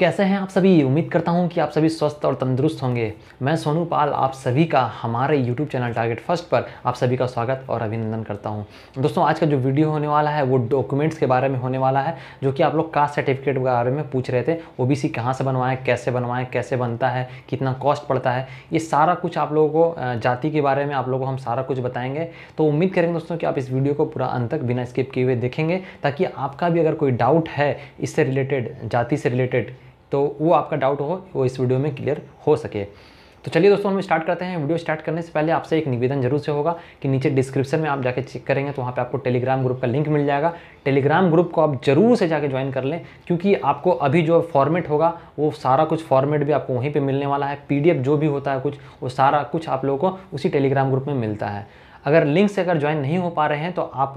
कैसे हैं आप सभी उम्मीद करता हूं कि आप सभी स्वस्थ और तंदुरुस्त होंगे मैं सोनू पाल आप सभी का हमारे YouTube चैनल टारगेट फर्स्ट पर आप सभी का स्वागत और अभिनंदन करता हूं दोस्तों आज का जो वीडियो होने वाला है वो डॉक्यूमेंट्स के बारे में होने वाला है जो कि आप लोग कास्ट सर्टिफिकेट के बारे में पूछ रहे थे ओ बी कहाँ से बनवाएं कैसे बनवाएं कैसे बनता है कितना कॉस्ट पड़ता है ये सारा कुछ आप लोगों को जाति के बारे में आप लोगों को हम सारा कुछ बताएंगे तो उम्मीद करेंगे दोस्तों कि आप इस वीडियो को पूरा अंत तक बिना स्किप किए हुए देखेंगे ताकि आपका भी अगर कोई डाउट है इससे रिलेटेड जाति से रिलेटेड तो वो आपका डाउट हो वो इस वीडियो में क्लियर हो सके तो चलिए दोस्तों हम स्टार्ट करते हैं वीडियो स्टार्ट करने से पहले आपसे एक निवेदन जरूर से होगा कि नीचे डिस्क्रिप्शन में आप जाके चेक करेंगे तो वहाँ पे आपको टेलीग्राम ग्रुप का लिंक मिल जाएगा टेलीग्राम ग्रुप को आप जरूर से जाके ज्वाइन कर लें क्योंकि आपको अभी जो फॉर्मेट होगा वो सारा कुछ फॉर्मेट भी आपको वहीं पर मिलने वाला है पी जो भी होता है कुछ वो सारा कुछ आप लोगों को उसी टेलीग्राम ग्रुप में मिलता है अगर लिंक से अगर ज्वाइन नहीं हो पा रहे हैं तो आप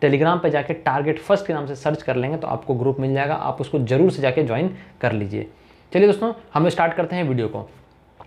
टेलीग्राम पे जाके टारगेट फर्स्ट के नाम से सर्च कर लेंगे तो आपको ग्रुप मिल जाएगा आप उसको ज़रूर से जाके ज्वाइन कर लीजिए चलिए दोस्तों हम स्टार्ट करते हैं वीडियो को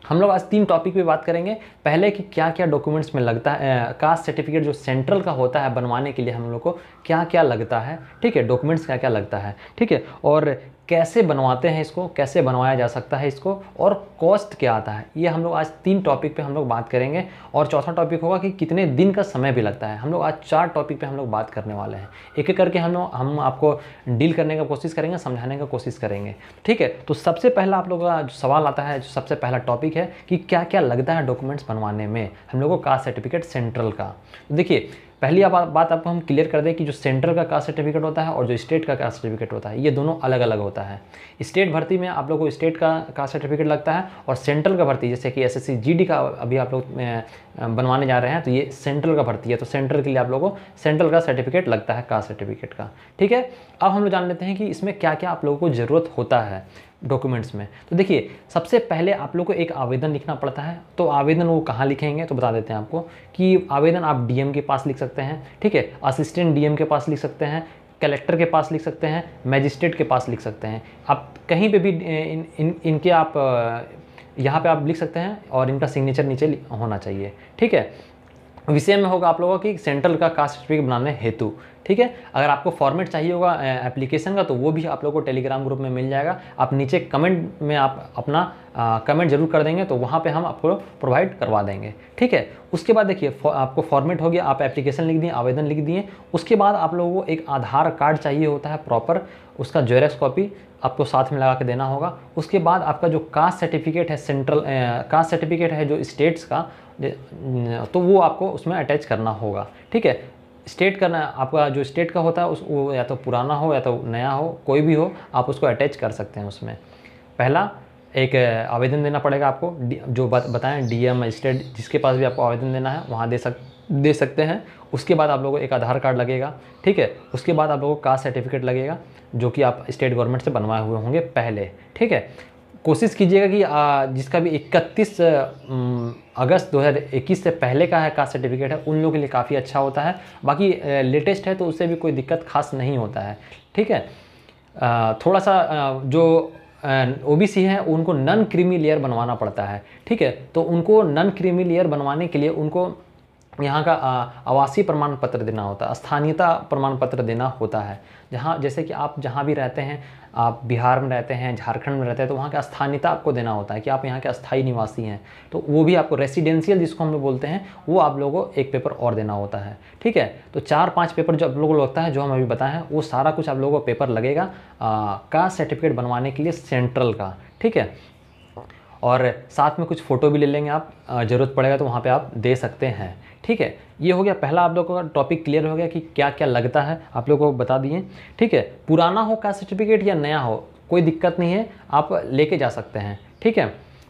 हम लोग आज तीन टॉपिक पे बात करेंगे पहले कि क्या क्या डॉक्यूमेंट्स में लगता है कास्ट सर्टिफिकेट जो सेंट्रल का होता है बनवाने के लिए हम लोग को क्या क्या लगता है ठीक है डॉक्यूमेंट्स क्या क्या लगता है ठीक है और कैसे बनवाते हैं इसको कैसे बनवाया जा सकता है इसको और कॉस्ट क्या आता है ये हम लोग आज तीन टॉपिक पे हम लोग बात करेंगे और चौथा टॉपिक होगा कि कितने दिन का समय भी लगता है हम लोग आज चार टॉपिक पे हम लोग बात करने वाले हैं एक एक करके हम लोग हम आपको डील करने का कोशिश करेंगे समझाने का कोशिश करेंगे ठीक है तो सबसे पहला आप लोगों का जो सवाल आता है जो सबसे पहला टॉपिक है कि क्या क्या लगता है डॉक्यूमेंट्स बनवाने में हम लोग को कास्ट सर्टिफिकेट सेंट्रल का तो देखिए पहली आप, बात आपको हम क्लियर कर दें कि जो सेंटर का कास्ट सर्टिफिकेट होता है और जो स्टेट का कास्ट सर्टिफिकेट होता है ये दोनों अलग अलग होता है स्टेट भर्ती में आप लोगों को स्टेट का कास्ट सर्टिफिकेट लगता है और सेंट्रल का भर्ती जैसे कि एस एस का अभी आप लोग बनवाने जा रहे हैं तो ये सेंट्रल का भर्ती है तो सेंट्रल के लिए आप लोगों को सेंट्रल का सर्टिफिकेट लगता है कास्ट सर्टिफिकेट का ठीक है अब हम लोग जान लेते हैं कि इसमें क्या क्या आप लोगों को ज़रूरत होता है डॉक्यूमेंट्स में तो देखिए सबसे पहले आप लोग को एक आवेदन लिखना पड़ता है तो आवेदन वो कहाँ लिखेंगे तो बता देते हैं आपको कि आवेदन आप डीएम के पास लिख सकते हैं ठीक है असिस्टेंट डीएम के पास लिख सकते हैं कलेक्टर के पास लिख सकते हैं मैजिस्ट्रेट के पास लिख सकते हैं आप कहीं पे भी इन, इन इनके आप यहाँ पे आप लिख सकते हैं और इनका सिग्नेचर नीचे होना चाहिए ठीक है विषय में होगा आप लोगों की सेंट्रल का कास्ट सर्टिफिकेट बनाने हेतु ठीक है अगर आपको फॉर्मेट चाहिए होगा एप्लीकेशन का तो वो भी आप लोगों को टेलीग्राम ग्रुप में मिल जाएगा आप नीचे कमेंट में आप अपना आ, कमेंट जरूर कर देंगे तो वहाँ पे हम आपको प्रोवाइड करवा देंगे ठीक है उसके बाद देखिए आपको फॉर्मेट हो गया आप एप्लीकेशन लिख दिए आवेदन लिख दिए उसके बाद आप लोगों को एक आधार कार्ड चाहिए होता है प्रॉपर उसका जेरेक्स कॉपी आपको साथ में लगा के देना होगा उसके बाद आपका जो कास्ट सर्टिफिकेट है सेंट्रल कास्ट सर्टिफिकेट है जो स्टेट्स का तो वो आपको उसमें अटैच करना होगा ठीक है स्टेट करना आपका जो स्टेट का होता है उस वो या तो पुराना हो या तो नया हो कोई भी हो आप उसको अटैच कर सकते हैं उसमें पहला एक आवेदन देना पड़ेगा आपको जो बताएँ बताएं डीएम मजिस्ट्रेट जिसके पास भी आपको आवेदन देना है वहाँ दे सक दे सकते हैं उसके बाद आप लोगों को एक आधार कार्ड लगेगा ठीक है उसके बाद आप लोगों को कास्ट सर्टिफिकेट लगेगा जो कि आप स्टेट गवर्नमेंट से बनवाए हुए होंगे पहले ठीक है कोशिश कीजिएगा कि आ, जिसका भी 31 अगस्त 2021 से पहले का है कास्ट सर्टिफिकेट है उन लोगों के लिए काफ़ी अच्छा होता है बाकी लेटेस्ट है तो उससे भी कोई दिक्कत खास नहीं होता है ठीक है आ, थोड़ा सा आ, जो ओ बी सी है उनको नन क्रीमी लेयर बनवाना पड़ता है ठीक है तो उनको नन क्रीमी लेयर बनवाने के लिए उनको यहाँ का आवासीय प्रमाण पत्र देना होता है स्थानीयता प्रमाण पत्र देना होता है जहाँ जैसे कि आप जहाँ भी रहते हैं आप बिहार में रहते हैं झारखंड में रहते हैं तो वहाँ का स्थानीयता आपको देना होता है कि आप यहाँ के अस्थायी निवासी हैं तो वो भी आपको रेसिडेंशियल जिसको हम लोग बोलते हैं वो आप लोगों को एक पेपर और देना होता है ठीक है तो चार पाँच पेपर जो आप लोगों को लगता है जो हम अभी बताए हैं वो सारा कुछ आप लोगों को पेपर लगेगा आ, का सर्टिफिकेट बनवाने के लिए सेंट्रल का ठीक है और साथ में कुछ फ़ोटो भी ले लेंगे आप ज़रूरत पड़ेगा तो वहाँ पर आप दे सकते हैं ठीक है ये हो गया पहला आप लोगों का टॉपिक क्लियर हो गया कि क्या क्या लगता है आप लोगों को बता दिए ठीक है पुराना हो कास्ट सर्टिफिकेट या नया हो कोई दिक्कत नहीं है आप लेके जा सकते हैं ठीक है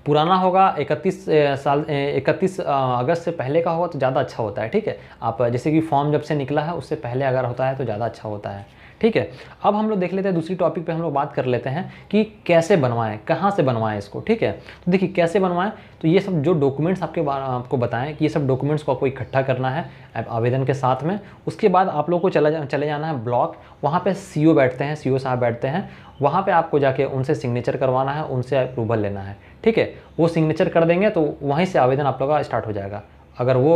पुराना होगा 31 साल 31 अगस्त से पहले का होगा तो ज़्यादा अच्छा होता है ठीक है आप जैसे कि फॉर्म जब से निकला है उससे पहले अगर होता है तो ज़्यादा अच्छा होता है ठीक है अब हम लोग देख लेते हैं दूसरी टॉपिक पे हम लोग बात कर लेते हैं कि कैसे बनवाएं कहाँ से बनवाएं इसको ठीक है तो देखिए कैसे बनवाएं तो ये सब जो डॉक्यूमेंट्स आपके आपको बताएं कि ये सब डॉक्यूमेंट्स को आपको इकट्ठा करना है आवेदन के साथ में उसके बाद आप लोग को चला जा, चले जाना है ब्लॉक वहाँ पर सी बैठते हैं सी साहब बैठते हैं वहाँ पर आपको जाके उनसे सिग्नेचर करवाना है उनसे अप्रूवल लेना है ठीक है वो सिग्नेचर कर देंगे तो वहीं से आवेदन आप लोग का स्टार्ट हो जाएगा अगर वो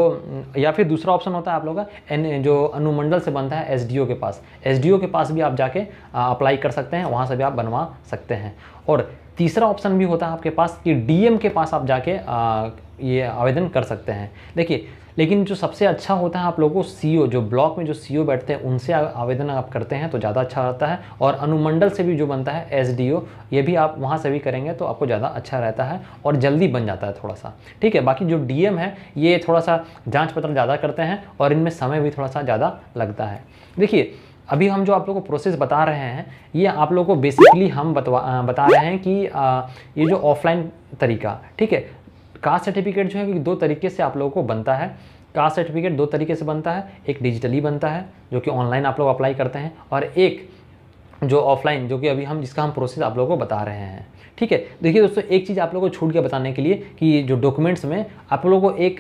या फिर दूसरा ऑप्शन होता है आप लोग का एन जो अनुमंडल से बनता है एसडीओ के पास एसडीओ के पास भी आप जाके अप्लाई कर सकते हैं वहाँ से भी आप बनवा सकते हैं और तीसरा ऑप्शन भी होता है आपके पास कि डीएम के पास आप जाके आ, ये आवेदन कर सकते हैं देखिए लेकिन जो सबसे अच्छा होता है आप लोगों को सीईओ जो ब्लॉक में जो सीईओ बैठते हैं उनसे आवेदन आप करते हैं तो ज़्यादा अच्छा रहता है और अनुमंडल से भी जो बनता है एसडीओ ये भी आप वहाँ से भी करेंगे तो आपको ज़्यादा अच्छा रहता है और जल्दी बन जाता है थोड़ा सा ठीक है बाकी जो डीएम है ये थोड़ा सा जाँच पत्र ज़्यादा करते हैं और इनमें समय भी थोड़ा सा ज़्यादा लगता है देखिए अभी हम जो आप लोगों को प्रोसेस बता रहे हैं ये आप लोगों को बेसिकली हम बतवा बता रहे हैं कि आ, ये जो ऑफलाइन तरीका ठीक है कास्ट सर्टिफिकेट जो है कि दो तरीके से आप लोगों को बनता है कास्ट सर्टिफिकेट दो तरीके से बनता है एक डिजिटली बनता है जो कि ऑनलाइन आप लोग अप्लाई करते हैं और एक जो ऑफलाइन जो कि अभी हम जिसका हम प्रोसेस आप लोगों को बता रहे हैं ठीक है देखिए दोस्तों एक चीज़ आप लोगों को छूट के बताने के लिए कि जो डॉक्यूमेंट्स में आप लोगों को एक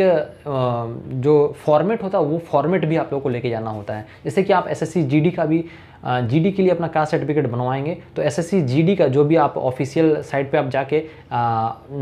जो फॉर्मेट होता है वो फॉर्मेट भी आप लोगों को लेके जाना होता है जैसे कि आप एस एस का भी जीडी के लिए अपना कास्ट सर्टिफिकेट बनवाएंगे तो एस जीडी का जो भी आप ऑफिशियल साइट पे आप जाके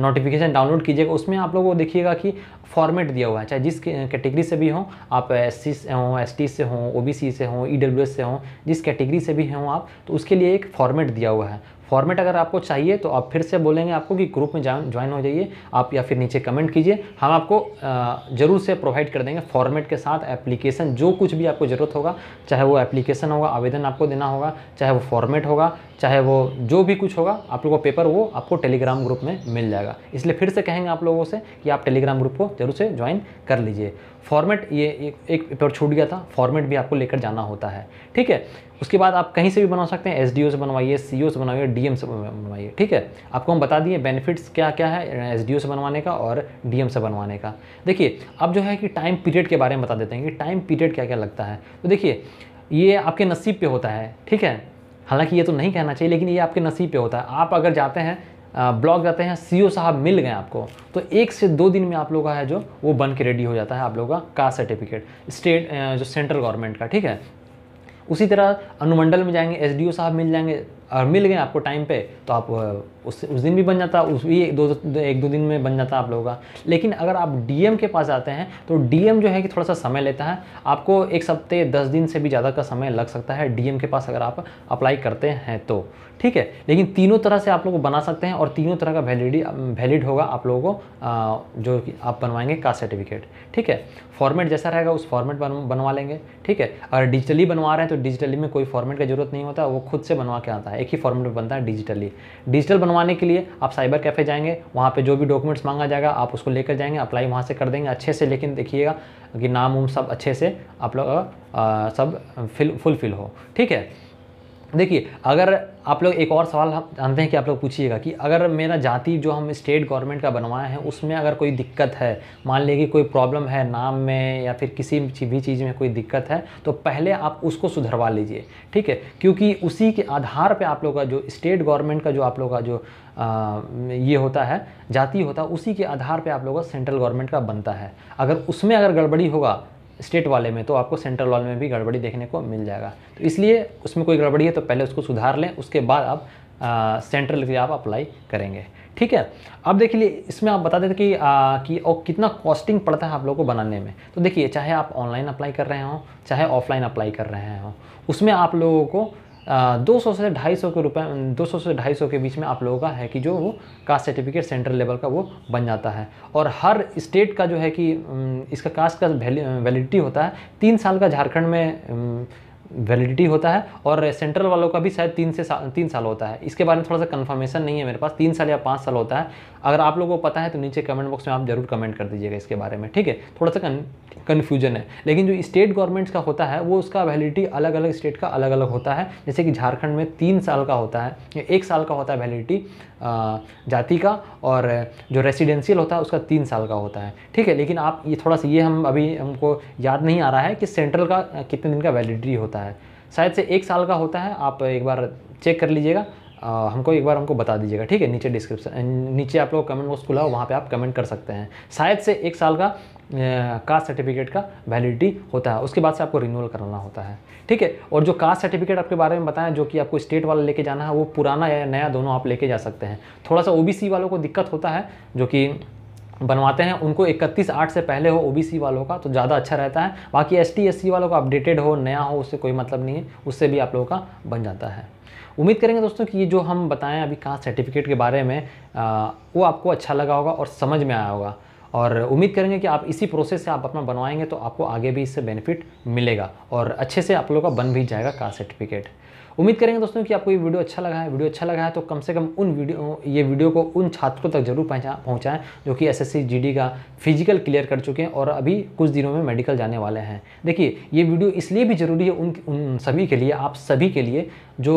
नोटिफिकेशन डाउनलोड कीजिएगा उसमें आप लोगों को देखिएगा कि फॉर्मेट दिया हुआ है चाहे जिस कैटेगरी से भी हों आप एस से हों एस से हों ओ से हों ई e से हों जिस कैटेगरी से भी हों आप तो उसके लिए एक फॉर्मेट दिया हुआ है फॉर्मेट अगर आपको चाहिए तो आप फिर से बोलेंगे आपको कि ग्रुप में ज्वाइन हो जाइए आप या फिर नीचे कमेंट कीजिए हम आपको ज़रूर से प्रोवाइड कर देंगे फॉर्मेट के साथ एप्लीकेशन जो कुछ भी आपको ज़रूरत होगा चाहे वो एप्लीकेशन होगा आवेदन आपको देना होगा चाहे वो फॉर्मेट होगा चाहे वो जो भी कुछ होगा आप लोगों को पेपर वो आपको टेलीग्राम ग्रुप में मिल जाएगा इसलिए फिर से कहेंगे आप लोगों से कि आप टेलीग्राम ग्रुप को जरूर से ज्वाइन कर लीजिए फॉर्मेट ये एक पेपर छूट गया था फॉर्मेट भी आपको लेकर जाना होता है ठीक है उसके बाद आप कहीं से भी बना सकते हैं एस से बनवाइए सी से बनवाइए डी से बनवाइए ठीक है आपको हम बता दिए बेनिफिट्स क्या क्या है एस से बनवाने का और डी से बनवाने का देखिए अब जो है कि टाइम पीरियड के बारे में बता देते हैं कि टाइम पीरियड क्या क्या लगता है तो देखिए ये आपके नसीब पे होता है ठीक है हालांकि ये तो नहीं कहना चाहिए लेकिन ये आपके नसीब पे होता है आप अगर जाते हैं ब्लॉक जाते हैं सीईओ साहब मिल गए आपको तो एक से दो दिन में आप लोगों का है जो वो बन के रेडी हो जाता है आप लोगों का कास्ट सर्टिफिकेट स्टेट जो सेंट्रल गवर्नमेंट का ठीक है उसी तरह अनुमंडल में जाएंगे एसडीओ साहब मिल जाएंगे और मिल गए आपको टाइम पे तो आप उस उस दिन भी बन जाता उस भी एक दो, एक दो दिन में बन जाता आप लोगों का लेकिन अगर आप डीएम के पास आते हैं तो डीएम जो है कि थोड़ा सा समय लेता है आपको एक सप्ते दस दिन से भी ज़्यादा का समय लग सकता है डीएम के पास अगर आप अप्लाई करते हैं तो ठीक है लेकिन तीनों तरह से आप लोग बना सकते हैं और तीनों तरह का वैलिडी वैलिड होगा आप लोगों को जो आप बनवाएंगे कास्ट सर्टिफिकेट ठीक है फॉर्मेट जैसा रहेगा उस फॉर्मेट बन, बनवा लेंगे ठीक है अगर डिजिटली बनवा रहे हैं तो डिजिटली में कोई फॉर्मेट की जरूरत नहीं होता वो खुद से बनवा के आता है है एक ही फॉर्मेट में बनता है डिजिटली डिजिटल बनवाने के लिए आप साइबर कैफ़े जाएंगे वहाँ पे जो भी डॉक्यूमेंट्स मांगा जाएगा आप उसको लेकर जाएंगे अप्लाई वहाँ से कर देंगे अच्छे से लेकिन देखिएगा कि नाम उम सब अच्छे से आप लोग सब फिल फुलफिल हो ठीक है देखिए अगर आप लोग एक और सवाल हम जानते हैं कि आप लोग पूछिएगा कि अगर मेरा जाति जो हम स्टेट गवर्नमेंट का बनवाया है उसमें अगर कोई दिक्कत है मान लीजिए कोई प्रॉब्लम है नाम में या फिर किसी भी चीज़ में कोई दिक्कत है तो पहले आप उसको सुधरवा लीजिए ठीक है क्योंकि उसी के आधार पर आप लोग का जो स्टेट गवर्नमेंट का जो आप लोग का जो आ, ये होता है जाति होता है उसी के आधार पर आप लोग का सेंट्रल गवर्नमेंट का बनता है अगर उसमें अगर गड़बड़ी होगा स्टेट वाले में तो आपको सेंट्रल वाले में भी गड़बड़ी देखने को मिल जाएगा तो इसलिए उसमें कोई गड़बड़ी है तो पहले उसको सुधार लें उसके बाद आप सेंट्रल के आप अप्लाई करेंगे ठीक है अब देख लिए इसमें आप बता देते कि आ, कि और कितना कॉस्टिंग पड़ता है आप लोगों को बनाने में तो देखिए चाहे आप ऑनलाइन अप्लाई कर रहे हों चाहे ऑफलाइन अप्लाई कर रहे हों उसमें आप लोगों को दो सौ से ढाई सौ के रुपए दो सौ से ढाई सौ के बीच में आप लोगों का है कि जो वो कास्ट सर्टिफिकेट सेंट्रल लेवल का वो बन जाता है और हर स्टेट का जो है कि इसका कास्ट का वैलिडिटी होता है तीन साल का झारखंड में वैलिडिटी होता है और सेंट्रल वालों का भी शायद तीन से सा, तीन साल होता है इसके बारे में थोड़ा सा कंफर्मेशन नहीं है मेरे पास तीन साल या पाँच साल होता है अगर आप लोगों को पता है तो नीचे कमेंट बॉक्स में आप जरूर कमेंट कर दीजिएगा इसके बारे में ठीक है थोड़ा सा कन्फ्यूजन है लेकिन जो स्टेट गवर्नमेंट्स का होता है वो उसका वैलिडिटी अलग अलग स्टेट का अलग अलग होता है जैसे कि झारखंड में तीन साल का होता है या एक साल का होता है वैलिडिटी जाति का और जो रेसिडेंशियल होता है उसका तीन साल का होता है ठीक है लेकिन आप ये थोड़ा सा ये हम अभी हमको याद नहीं आ रहा है कि सेंट्रल का कितने दिन का वैलिडिटी होता है है शायद से एक साल का होता है आप एक बार चेक कर लीजिएगा हमको एक बार हमको बता दीजिएगा ठीक है नीचे डिस्क्रिप्शन नीचे आप लोग कमेंट बॉक्स खुला हो वहाँ पर आप कमेंट कर सकते हैं शायद से एक साल का कास्ट सर्टिफिकेट का वैलिडिटी होता है उसके बाद से आपको रिन्यूअल कराना होता है ठीक है और जो कास्ट सर्टिफिकेट आपके बारे में बताएं जो कि आपको स्टेट वाला लेके जाना है वो पुराना या नया दोनों आप लेके जा सकते हैं थोड़ा सा ओबीसी वालों को दिक्कत होता है जो कि बनवाते हैं उनको 31 आठ से पहले हो ओबीसी वालों का तो ज़्यादा अच्छा रहता है बाकी एस टी वालों का अपडेटेड हो नया हो उससे कोई मतलब नहीं है उससे भी आप लोगों का बन जाता है उम्मीद करेंगे दोस्तों कि ये जो हम बताएं अभी कहाँ सर्टिफिकेट के बारे में आ, वो आपको अच्छा लगा होगा और समझ में आया होगा और उम्मीद करेंगे कि आप इसी प्रोसेस से आप अपना बनवाएंगे तो आपको आगे भी इससे बेनिफिट मिलेगा और अच्छे से आप लोगों का बन भी जाएगा कास्ट सर्टिफिकेट उम्मीद करेंगे दोस्तों कि आपको ये वीडियो अच्छा लगा है वीडियो अच्छा लगा है तो कम से कम उन वीडियो ये वीडियो को उन छात्रों तक जरूर पहुँचाएँ जो कि एसएससी जीडी का फिजिकल क्लियर कर चुके हैं और अभी कुछ दिनों में मेडिकल जाने वाले हैं देखिए ये वीडियो इसलिए भी ज़रूरी है उन उन सभी के लिए आप सभी के लिए जो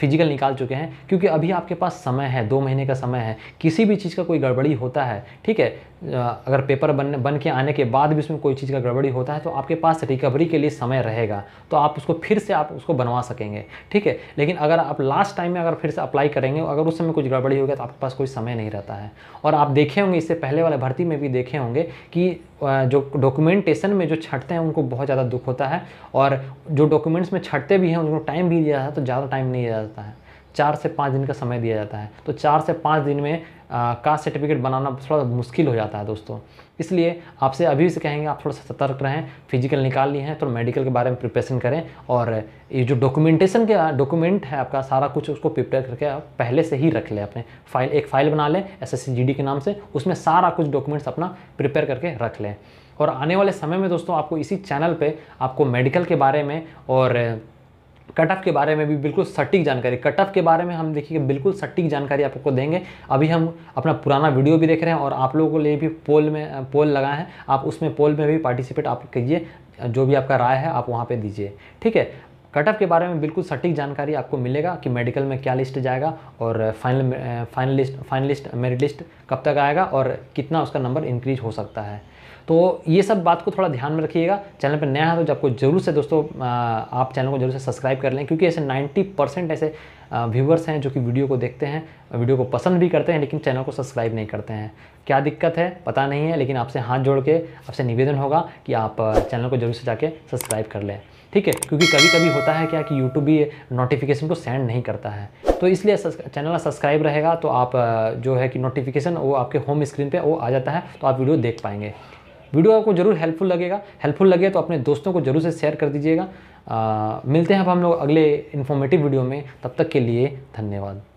फिजिकल निकाल चुके हैं क्योंकि अभी आपके पास समय है दो महीने का समय है किसी भी चीज़ का कोई गड़बड़ी होता है ठीक है अगर पेपर बन बन के आने के बाद भी उसमें कोई चीज़ का गड़बड़ी होता है तो आपके पास रिकवरी के लिए समय रहेगा तो आप उसको फिर से आप उसको बनवा सकेंगे ठीक है लेकिन अगर आप लास्ट टाइम में अगर फिर से अप्लाई करेंगे अगर उस समय कुछ गड़बड़ी हो गया तो आपके पास कोई समय नहीं रहता है और आप देखे होंगे इससे पहले वाले भर्ती में भी देखे होंगे कि जो डॉक्यूमेंटेशन में जो छटते हैं उनको बहुत ज़्यादा दुख होता है और जो डॉक्यूमेंट्स में छटते भी हैं उनको टाइम टाइम भी दिया जाता है तो ज़्यादा टाइम नहीं दिया जाता है चार से पाँच दिन का समय दिया जाता है तो चार से पाँच दिन में कास्ट सर्टिफिकेट बनाना थोड़ा मुश्किल हो जाता है दोस्तों इसलिए आपसे अभी से कहेंगे आप थोड़ा सतर्क रहें फिजिकल निकाल लिए हैं तो मेडिकल के बारे में प्रिपरेशन करें और ये जो डॉक्यूमेंटेशन के डॉक्यूमेंट है आपका सारा कुछ उसको प्रिपेयर करके आप पहले से ही रख लें अपने फाइल एक फाइल बना लें एस के नाम से उसमें सारा कुछ डॉक्यूमेंट्स अपना प्रिपेयर करके रख लें और आने वाले समय में दोस्तों आपको इसी चैनल पर आपको मेडिकल के बारे में और कट ऑफ के बारे में भी बिल्कुल सटीक जानकारी कट ऑफ के बारे में हम देखिए बिल्कुल सटीक जानकारी आपको देंगे अभी हम अपना पुराना वीडियो भी देख रहे हैं और आप लोगों के लिए भी पोल में पोल लगाए हैं आप उसमें पोल में भी पार्टिसिपेट आप कीजिए जो भी आपका राय है आप वहाँ पर दीजिए ठीक है कट ऑफ के बारे में बिल्कुल सटीक जानकारी आपको मिलेगा कि मेडिकल में क्या लिस्ट जाएगा और final finalist finalist merit list कब तक आएगा और कितना उसका नंबर इंक्रीज हो सकता है तो ये सब बात को थोड़ा ध्यान में रखिएगा चैनल पर नया है तो आपको जरूर से दोस्तों आप चैनल को जरूर से सब्सक्राइब कर लें क्योंकि ऐसे 90 परसेंट ऐसे व्यूवर्स हैं जो कि वीडियो को देखते हैं वीडियो को पसंद भी करते हैं लेकिन चैनल को सब्सक्राइब नहीं करते हैं क्या दिक्कत है पता नहीं है लेकिन आपसे हाथ जोड़ के आपसे निवेदन होगा कि आप चैनल को जरूर से जाके सब्सक्राइब कर लें ठीक है क्योंकि कभी कभी होता है क्या कि यूट्यूब भी नोटिफिकेशन को सेंड नहीं करता है तो इसलिए चैनल सब्सक्राइब रहेगा तो आप जो है कि नोटिफिकेशन वो आपके होम स्क्रीन पर वो आ जाता है तो आप वीडियो देख पाएंगे वीडियो आपको जरूर हेल्पफुल लगेगा हेल्पफुल लगे तो अपने दोस्तों को जरूर से शेयर कर दीजिएगा मिलते हैं अब हम लोग अगले इन्फॉर्मेटिव वीडियो में तब तक के लिए धन्यवाद